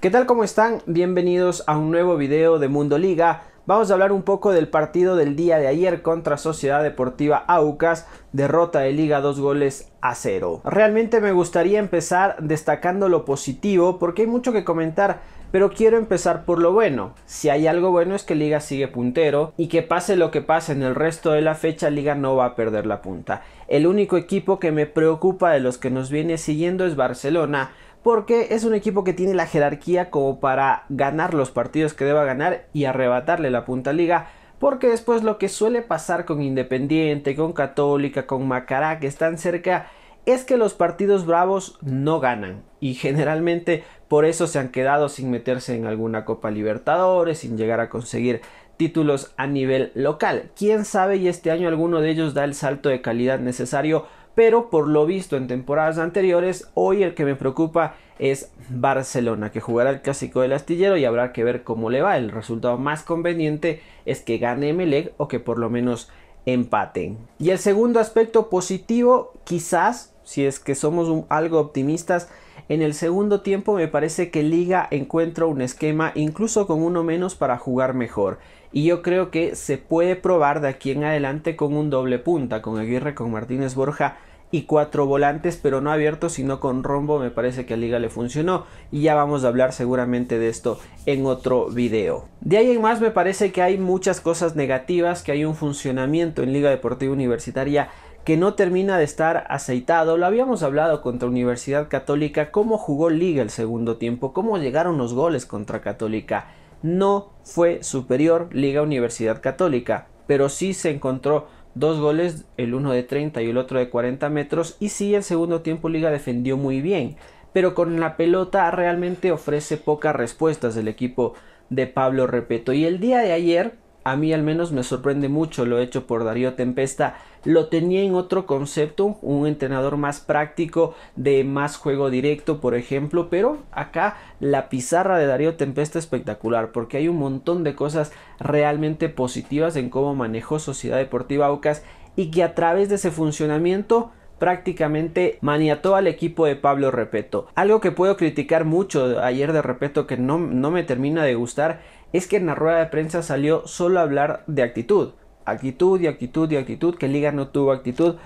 ¿Qué tal cómo están? Bienvenidos a un nuevo video de Mundo Liga. Vamos a hablar un poco del partido del día de ayer contra Sociedad Deportiva Aucas, derrota de Liga dos goles a cero. Realmente me gustaría empezar destacando lo positivo porque hay mucho que comentar, pero quiero empezar por lo bueno. Si hay algo bueno es que Liga sigue puntero y que pase lo que pase en el resto de la fecha, Liga no va a perder la punta. El único equipo que me preocupa de los que nos viene siguiendo es Barcelona porque es un equipo que tiene la jerarquía como para ganar los partidos que deba ganar y arrebatarle la punta liga. Porque después lo que suele pasar con Independiente, con Católica, con Macará, que están cerca, es que los partidos bravos no ganan. Y generalmente por eso se han quedado sin meterse en alguna Copa Libertadores, sin llegar a conseguir títulos a nivel local. Quién sabe y este año alguno de ellos da el salto de calidad necesario pero por lo visto en temporadas anteriores, hoy el que me preocupa es Barcelona, que jugará el clásico del astillero y habrá que ver cómo le va. El resultado más conveniente es que gane Emelec o que por lo menos empaten. Y el segundo aspecto positivo, quizás, si es que somos algo optimistas, en el segundo tiempo me parece que Liga encuentra un esquema incluso con uno menos para jugar mejor. Y yo creo que se puede probar de aquí en adelante con un doble punta, con Aguirre, con Martínez Borja y cuatro volantes, pero no abiertos, sino con rombo. Me parece que a Liga le funcionó y ya vamos a hablar seguramente de esto en otro video. De ahí en más me parece que hay muchas cosas negativas, que hay un funcionamiento en Liga Deportiva Universitaria que no termina de estar aceitado. Lo habíamos hablado contra Universidad Católica, cómo jugó Liga el segundo tiempo, cómo llegaron los goles contra Católica. No fue superior Liga Universidad Católica, pero sí se encontró Dos goles, el uno de 30 y el otro de 40 metros. Y sí, el segundo tiempo Liga defendió muy bien, pero con la pelota realmente ofrece pocas respuestas el equipo de Pablo Repeto. Y el día de ayer a mí al menos me sorprende mucho lo hecho por Darío Tempesta. Lo tenía en otro concepto, un entrenador más práctico, de más juego directo, por ejemplo, pero acá la pizarra de Darío Tempesta es espectacular, porque hay un montón de cosas realmente positivas en cómo manejó Sociedad Deportiva Aucas y que a través de ese funcionamiento prácticamente maniató al equipo de Pablo Repeto. Algo que puedo criticar mucho ayer de Repeto que no, no me termina de gustar es que en la rueda de prensa salió solo a hablar de actitud. Actitud y actitud y actitud, que Liga no tuvo actitud,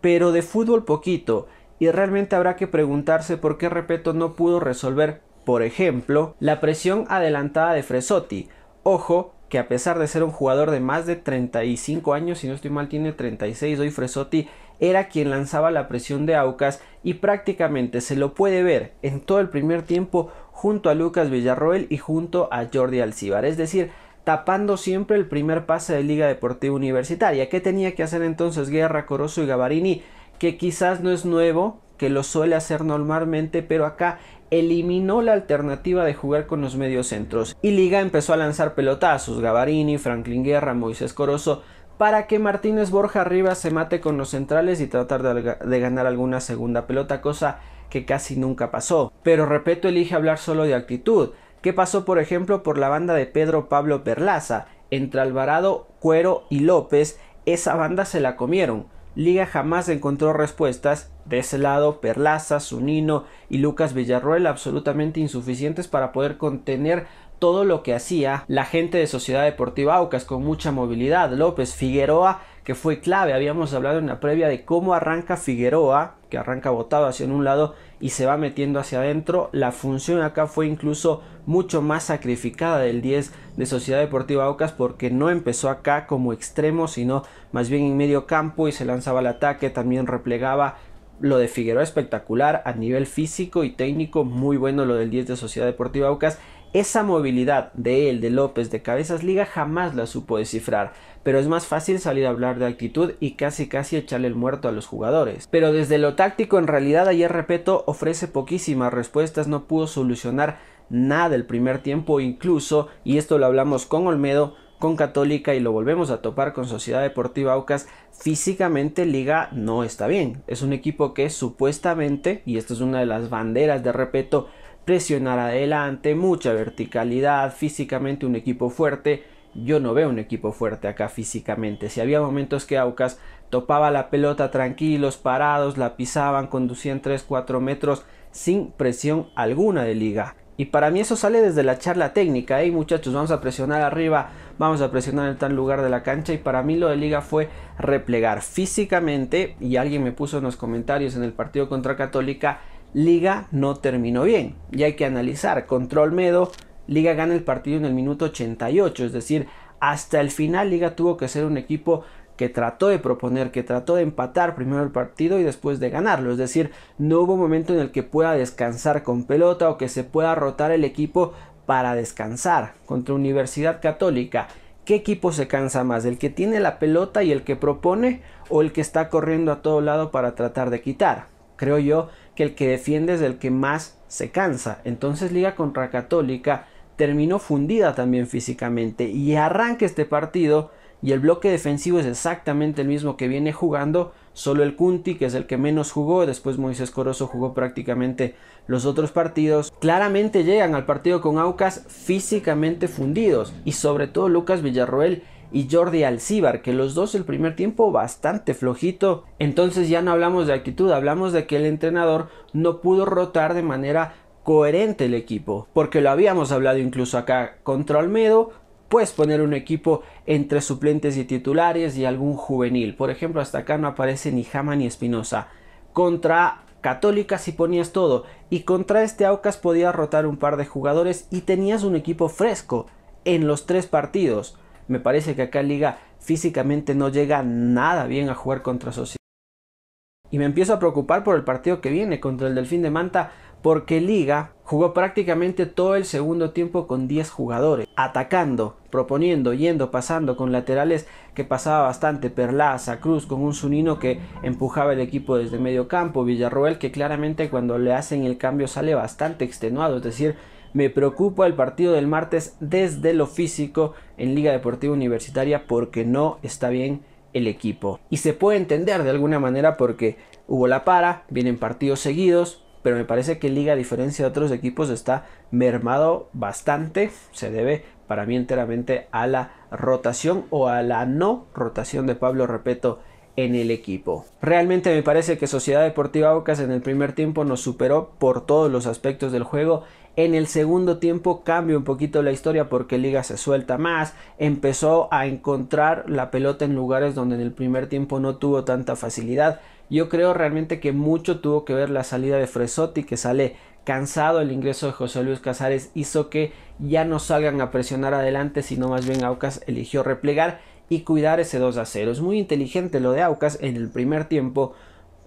pero de fútbol poquito. Y realmente habrá que preguntarse por qué Repeto no pudo resolver, por ejemplo, la presión adelantada de Fresotti. Ojo, que a pesar de ser un jugador de más de 35 años, si no estoy mal tiene 36 hoy Fresotti, era quien lanzaba la presión de Aucas y prácticamente se lo puede ver en todo el primer tiempo junto a Lucas Villarroel y junto a Jordi Alcibar. Es decir, tapando siempre el primer pase de Liga Deportiva Universitaria. ¿Qué tenía que hacer entonces Guerra, Coroso y Gabarini? Que quizás no es nuevo, que lo suele hacer normalmente, pero acá eliminó la alternativa de jugar con los mediocentros. Y Liga empezó a lanzar pelotazos. Gabarini, Franklin Guerra, Moisés Corozo para que Martínez Borja arriba se mate con los centrales y tratar de, ganar alguna segunda pelota, cosa que casi nunca pasó. Pero Repeto elige hablar solo de actitud, ¿Qué pasó por ejemplo por la banda de Pedro Pablo Perlaza, entre Alvarado, Cuero y López, esa banda se la comieron. Liga jamás encontró respuestas. De ese lado, Perlaza, Zunino y Lucas Villarroel absolutamente insuficientes para poder contener todo lo que hacía la gente de Sociedad Deportiva Aucas con mucha movilidad. López Figueroa, que fue clave, habíamos hablado en la previa de cómo arranca Figueroa, que arranca botado hacia un lado y se va metiendo hacia adentro. La función acá fue incluso mucho más sacrificada del 10 de Sociedad Deportiva Aucas porque no empezó acá como extremo, sino más bien en medio campo y se lanzaba al ataque, también replegaba lo de Figueroa espectacular a nivel físico y técnico, muy bueno lo del 10 de Sociedad Deportiva Aucas esa movilidad de él, de López, de Cabezas Liga jamás la supo descifrar, pero es más fácil salir a hablar de actitud y casi casi echarle el muerto a los jugadores. Pero desde lo táctico en realidad ayer Repeto ofrece poquísimas respuestas, no pudo solucionar nada el primer tiempo incluso, y esto lo hablamos con Olmedo, con Católica y lo volvemos a topar con Sociedad Deportiva Aucas, físicamente Liga no está bien. Es un equipo que supuestamente, y esto es una de las banderas de Repeto, presionar adelante, mucha verticalidad, físicamente un equipo fuerte. Yo no veo un equipo fuerte acá físicamente. Si había momentos que Aucas topaba la pelota tranquilos, parados, la pisaban, conducían 3-4 metros sin presión alguna de liga. Y para mí eso sale desde la charla técnica, hey muchachos, vamos a presionar arriba, vamos a presionar en tal lugar de la cancha y para mí lo de liga fue replegar físicamente y alguien me puso en los comentarios en el partido contra Católica Liga no terminó bien. Y hay que analizar, contra Olmedo, Liga gana el partido en el minuto 88, es decir, hasta el final Liga tuvo que ser un equipo que trató de proponer, que trató de empatar primero el partido y después de ganarlo. Es decir, no hubo momento en el que pueda descansar con pelota o que se pueda rotar el equipo para descansar contra Universidad Católica. ¿Qué equipo se cansa más? ¿El que tiene la pelota y el que propone o el que está corriendo a todo lado para tratar de quitar? Creo yo que el que defiende es el que más se cansa. Entonces Liga contra Católica terminó fundida también físicamente y arranca este partido y el bloque defensivo es exactamente el mismo que viene jugando, solo el Kunti que es el que menos jugó, después Moisés Corozo jugó prácticamente los otros partidos. Claramente llegan al partido con Aucas físicamente fundidos y sobre todo Lucas Villarroel y Jordi Alcíbar, que los dos el primer tiempo bastante flojito. Entonces ya no hablamos de actitud, hablamos de que el entrenador no pudo rotar de manera coherente el equipo, porque lo habíamos hablado incluso acá contra Olmedo, puedes poner un equipo entre suplentes y titulares y algún juvenil. Por ejemplo, hasta acá no aparece ni Jama ni Espinosa. Contra Católica si ponías todo y contra este Aucas podías rotar un par de jugadores y tenías un equipo fresco en los tres partidos. Me parece que acá Liga físicamente no llega nada bien a jugar contra Sociedad. Y me empiezo a preocupar por el partido que viene contra el Delfín de Manta porque Liga jugó prácticamente todo el segundo tiempo con 10 jugadores, atacando, proponiendo, yendo, pasando con laterales que pasaba bastante, Perlaza, Cruz con un Sunino que empujaba el equipo desde medio campo, Villarroel que claramente cuando le hacen el cambio sale bastante extenuado, es decir, me preocupa el partido del martes desde lo físico en Liga Deportiva Universitaria porque no está bien el equipo. Y se puede entender de alguna manera porque hubo la para, vienen partidos seguidos, pero me parece que Liga, a diferencia de otros equipos, está mermado bastante. Se debe para mí enteramente a la rotación o a la no rotación de Pablo Repeto en el equipo. Realmente me parece que Sociedad Deportiva Aucas en el primer tiempo nos superó por todos los aspectos del juego. En el segundo tiempo cambia un poquito la historia porque Liga se suelta más, empezó a encontrar la pelota en lugares donde en el primer tiempo no tuvo tanta facilidad. Yo creo realmente que mucho tuvo que ver la salida de Fresotti que sale cansado el ingreso de José Luis Casares hizo que ya no salgan a presionar adelante, sino más bien Aucas eligió replegar y cuidar ese 2 a 0. Es muy inteligente lo de Aucas en el primer tiempo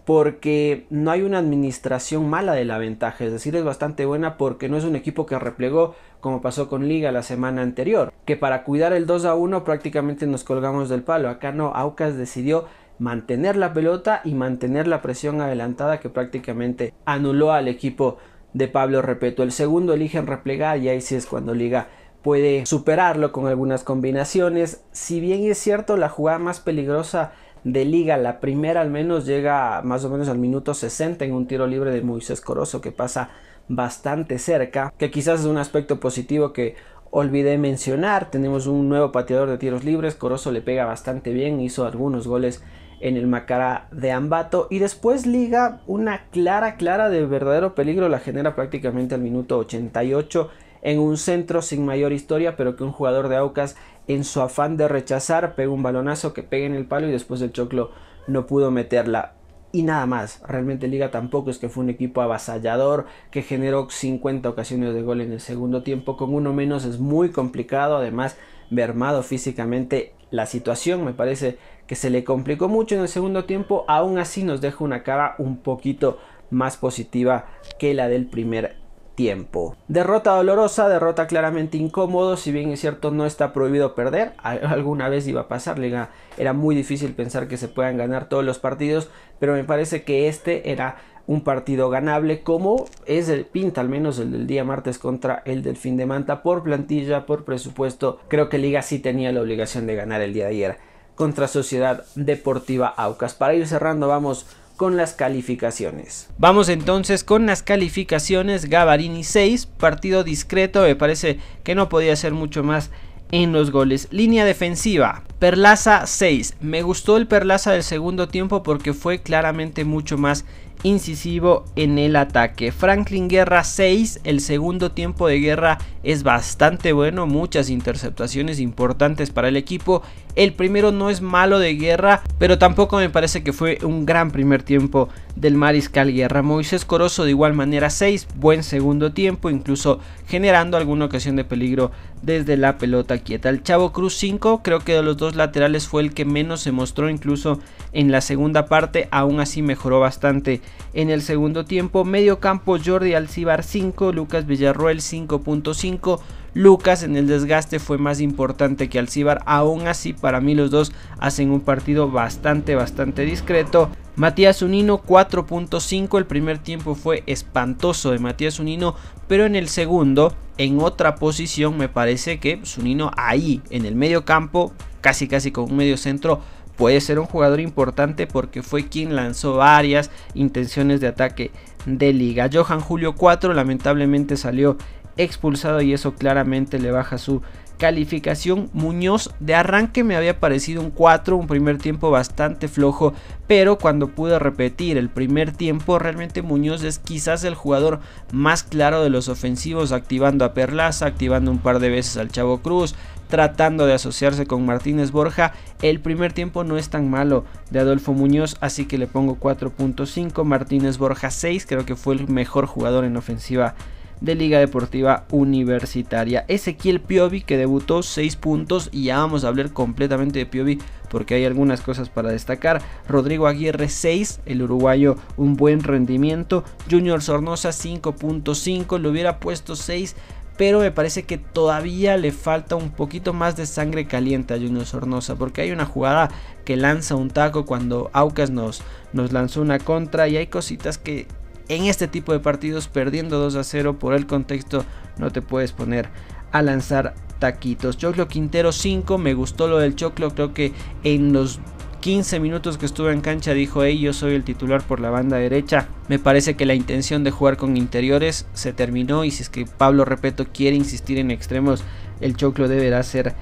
porque no hay una administración mala de la ventaja, es decir, es bastante buena porque no es un equipo que replegó como pasó con Liga la semana anterior, que para cuidar el 2 a 1 prácticamente nos colgamos del palo. Acá no, Aucas decidió mantener la pelota y mantener la presión adelantada que prácticamente anuló al equipo de Pablo Repeto. El segundo eligen replegar y ahí sí es cuando Liga puede superarlo con algunas combinaciones. Si bien es cierto, la jugada más peligrosa de liga, la primera al menos llega más o menos al minuto 60 en un tiro libre de Moisés Corozo que pasa bastante cerca, que quizás es un aspecto positivo que olvidé mencionar, tenemos un nuevo pateador de tiros libres, Corozo le pega bastante bien, hizo algunos goles en el Macará de Ambato y después liga una clara, clara de verdadero peligro, la genera prácticamente al minuto 88 en un centro sin mayor historia, pero que un jugador de Aucas en su afán de rechazar pegó un balonazo que pega en el palo y después el Choclo no pudo meterla. Y nada más, realmente Liga tampoco es que fue un equipo avasallador que generó 50 ocasiones de gol en el segundo tiempo, con uno menos es muy complicado, además mermado físicamente la situación, me parece que se le complicó mucho en el segundo tiempo, aún así nos deja una cara un poquito más positiva que la del primer tiempo. Derrota dolorosa, derrota claramente incómodo, si bien es cierto no está prohibido perder, alguna vez iba a pasar, era muy difícil pensar que se puedan ganar todos los partidos, pero me parece que este era un partido ganable como es el pinta al menos el del día martes contra el Delfín de Manta por plantilla, por presupuesto, creo que Liga sí tenía la obligación de ganar el día de ayer contra Sociedad Deportiva Aucas. Para ir cerrando vamos con las calificaciones. Vamos entonces con las calificaciones. Gavarini 6, partido discreto, me parece que no podía ser mucho más en los goles. Línea defensiva, Perlaza 6. Me gustó el Perlaza del segundo tiempo porque fue claramente mucho más incisivo en el ataque. Franklin Guerra 6, el segundo tiempo de guerra es bastante bueno, muchas interceptaciones importantes para el equipo. El primero no es malo de guerra, pero tampoco me parece que fue un gran primer tiempo del mariscal guerra. Moisés Coroso, de igual manera 6, buen segundo tiempo, incluso generando alguna ocasión de peligro desde la pelota quieta. El Chavo Cruz 5, creo que de los dos laterales fue el que menos se mostró incluso en la segunda parte, aún así mejoró bastante en el segundo tiempo, medio campo Jordi Alcibar 5, Lucas Villarroel 5.5. Lucas en el desgaste fue más importante que Alcibar, aún así para mí los dos hacen un partido bastante, bastante discreto. Matías Unino 4.5, el primer tiempo fue espantoso de Matías Unino, pero en el segundo, en otra posición, me parece que Unino ahí, en el medio campo, casi casi con un medio centro, puede ser un jugador importante porque fue quien lanzó varias intenciones de ataque de liga. Johan Julio 4 lamentablemente salió expulsado y eso claramente le baja su calificación. Muñoz de arranque me había parecido un 4, un primer tiempo bastante flojo, pero cuando pude repetir el primer tiempo, realmente Muñoz es quizás el jugador más claro de los ofensivos, activando a Perlaza, activando un par de veces al Chavo Cruz, tratando de asociarse con Martínez Borja. El primer tiempo no es tan malo de Adolfo Muñoz, así que le pongo 4.5, Martínez Borja 6, creo que fue el mejor jugador en ofensiva de Liga Deportiva Universitaria. Ezequiel Piovi que debutó 6 puntos y ya vamos a hablar completamente de Piovi porque hay algunas cosas para destacar. Rodrigo Aguirre 6, el uruguayo un buen rendimiento. Junior Sornosa 5.5, le hubiera puesto 6 pero me parece que todavía le falta un poquito más de sangre caliente a Junior Sornosa, porque hay una jugada que lanza un taco cuando Aucas nos, nos lanzó una contra y hay cositas que en este tipo de partidos perdiendo 2 a 0 por el contexto no te puedes poner a lanzar taquitos. Choclo Quintero 5, me gustó lo del Choclo, creo que en los 15 minutos que estuve en cancha dijo, hey, yo soy el titular por la banda derecha. Me parece que la intención de jugar con interiores se terminó y si es que Pablo Repeto quiere insistir en extremos, el Choclo deberá ser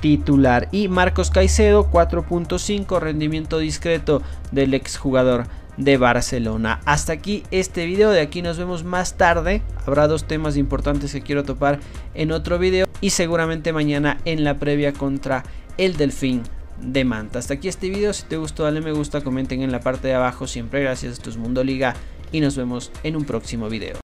titular. Y Marcos Caicedo, 4.5, rendimiento discreto del exjugador de Barcelona. Hasta aquí este video, de aquí nos vemos más tarde. Habrá dos temas importantes que quiero topar en otro video y seguramente mañana en la previa contra el Delfín de Manta. Hasta aquí este video, si te gustó dale me gusta, comenten en la parte de abajo, siempre gracias, esto es Mundo Liga y nos vemos en un próximo video.